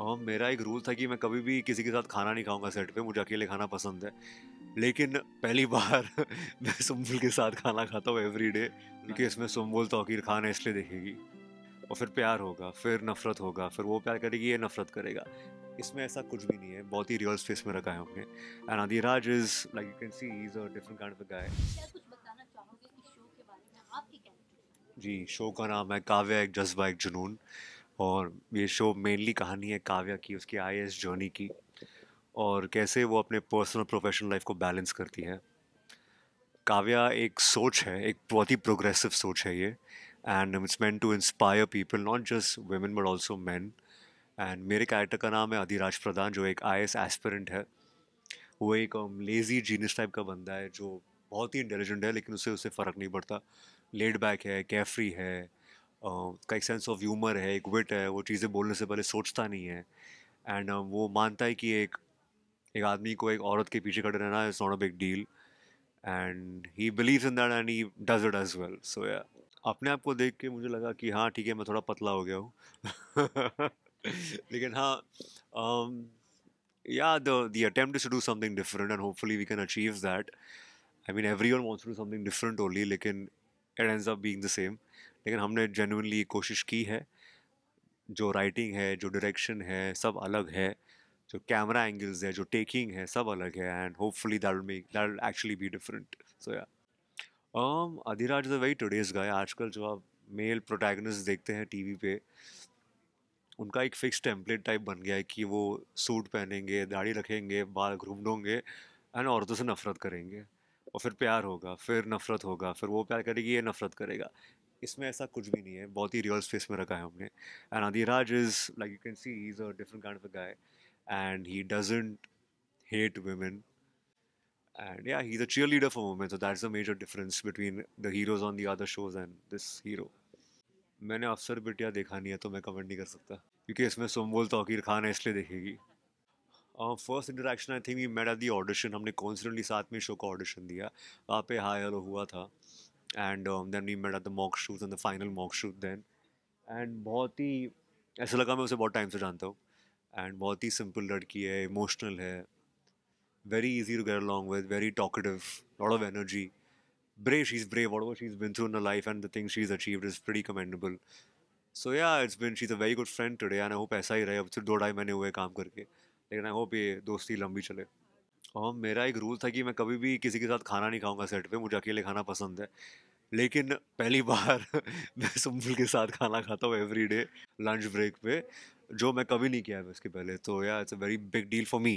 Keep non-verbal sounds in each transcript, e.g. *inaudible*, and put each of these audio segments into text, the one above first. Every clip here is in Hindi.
और मेरा एक रूल था कि मैं कभी भी किसी के साथ खाना नहीं खाऊंगा सेट पे मुझे अकेले खाना पसंद है लेकिन पहली बार *laughs* मैं सुम्बुल के साथ खाना खाता हूँ एवरी डे क्योंकि इसमें सुम्बुल तो खान है इसलिए देखेगी और फिर प्यार होगा फिर नफरत होगा फिर वो प्यार करेगी ये नफरत करेगा इसमें ऐसा कुछ भी नहीं है बहुत ही रियल स्पेस में रखा है हमने and Adiraj is like you can see is a different kind of guy Zee show का नाम है काव्य एक जज्बा एक जुनून और ये शो मेनली कहानी है काव्या की उसकी आई एस जर्नी की और कैसे वो अपने पर्सनल प्रोफेशनल लाइफ को बैलेंस करती है काव्या एक सोच है एक बहुत ही प्रोग्रेसिव सोच है ये and it's meant to inspire people not just women but also men and मेरे कैरेक्टर का नाम है अधिराज प्रधान जो एक आई एस एस्पिरेंट है वो एक लेज़ी जीनस टाइप का बंदा है जो बहुत ही इंटेलिजेंट है लेकिन उससे उससे फ़र्क नहीं पड़ता लेड बैक है कैफ्री है का एक सेंस ऑफ ह्यूमर है एक विट है वो चीज़ें बोलने से पहले सोचता नहीं है एंड uh, वो मानता है कि एक एक आदमी को एक औरत के पीछे खड़े रहना is not a big deal and he believe in that and he does it as well so yeah अपने आप को देख के मुझे लगा कि हाँ ठीक है मैं थोड़ा पतला हो गया हूँ लेकिन हाँ um, yeah the the attempt is to do something different and hopefully we can achieve that i mean everyone wants to do something different only like it ends up being the same लेकिन हमने जेनुनली कोशिश की है जो राइटिंग है जो डायरेक्शन है सब अलग है जो कैमरा एंगल्स है जो टेकिंग है सब अलग है and hopefully that make that actually be different so yeah Adhiraj the very today's guy आजकल जो आप मेल प्रोटैगनिस्ट देखते हैं टीवी पे उनका एक फिक्स टेम्पलेट टाइप बन गया है कि वो सूट पहनेंगे दाढ़ी रखेंगे बाल घूमडोंगे एंड औरतों से नफरत करेंगे और फिर प्यार होगा फिर नफरत होगा फिर वो प्यार करेगी ये नफरत करेगा इसमें ऐसा कुछ भी नहीं है बहुत ही रियल स्पेस में रखा है हमने and Adiraj is like you can see is a different kind of a guy and he doesn't yeah he is a cheerleader for women so that is a major difference between the heroes on the other shows and this hero मैंने अफसर बिटिया देखा नहीं है तो मैं कमेंट नहीं कर सकता क्योंकि इसमें सोमबोल तोकीर खान है इसलिए देखेगी first interaction I think we met at the audition हमने कॉन्सटेंटली साथ में शो का ऑडिशन दिया वहाँ पे हाय हेलो हुआ था and then we met at the mock shoot and the final mock shoot then and बहुत ही ऐसा लगा मैं उसे बहुत टाइम से जानता हूँ एंड बहुत ही सिंपल लड़की है इमोशनल है very easy to get along with very talkative lot of energy brave what brave whatever she's been through in life and the thing she is achieve is pretty commendable so yeah it's been she is a very good friend today I hope ऐसा ही रहे अब सिर्फ दो ढाई महीने हुए काम करके लेकिन आई होप ये दोस्ती लंबी चले और मेरा एक रूल था कि मैं कभी भी किसी के साथ खाना नहीं खाऊंगा सेट पे मुझे अकेले खाना पसंद है लेकिन पहली बार *laughs* मैं सुम्बुल के साथ खाना खाता हूँ एवरी डे लंच ब्रेक पे जो मैं कभी नहीं किया है उसके पहले तो yeah it's a very big deal for me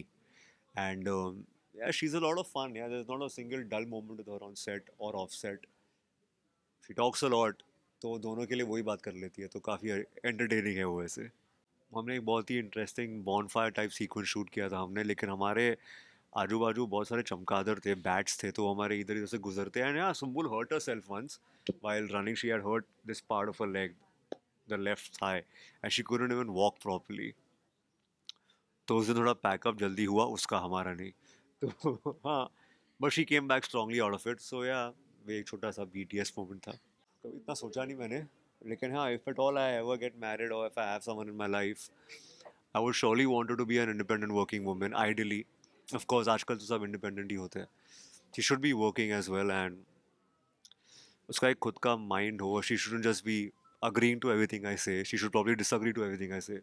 and yeah, she's a lot of fun. Yeah, there's is not a single dull moment her on set or off set. She talks a तो दोनों के लिए वही बात कर लेती है तो काफ़ी एंटरटेनिंग है वो ऐसे हमने एक बहुत ही interesting fire type sequence shoot किया था हमने लेकिन हमारे आजू बाजू बहुत सारे चमकादर थे बैट्स थे तो हमारे इधर इधर से गुजरते हैं ना Sumbul hurt herself once while running she had hurt this part of a leg the left thigh and she couldn't even walk properly तो उस दिन थोड़ा पैकअप जल्दी हुआ उसका हमारा नहीं तो *laughs* हाँ but she came back strongly out of it so yeah वे एक छोटा सा बी टी एस मोमेंट था कभी इतना सोचा नहीं मैंने लेकिन हाँ if at all I have get married और if I have someone in my life I would surely wanted to be an independent working women ideally of course आजकल तो सब इंडिपेंडेंट ही होते हैं she should be working as well and उसका एक खुद का माइंड हो she should just be agreeing to everything I say she should probably disagree to everything I say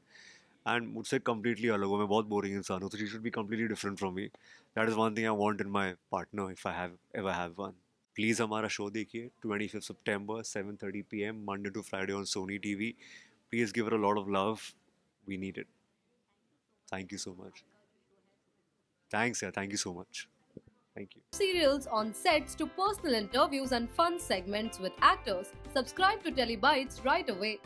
and मुझसे कम्प्लीटली अलग हो मैं बहुत बोरिंग इंसान हूँ तो शी शुड भी completely different from me that is one thing I want in my partner if I have ev I have one please हमारा शो देखिए twenty fifth September seven thirty P M Monday to Friday on Sony T V please give a lot of love we need it thank you so much Thanks, yeah. Thank you so much. Thank you. Serials on sets to personal interviews and fun segments with actors. Subscribe to Telebytes right away.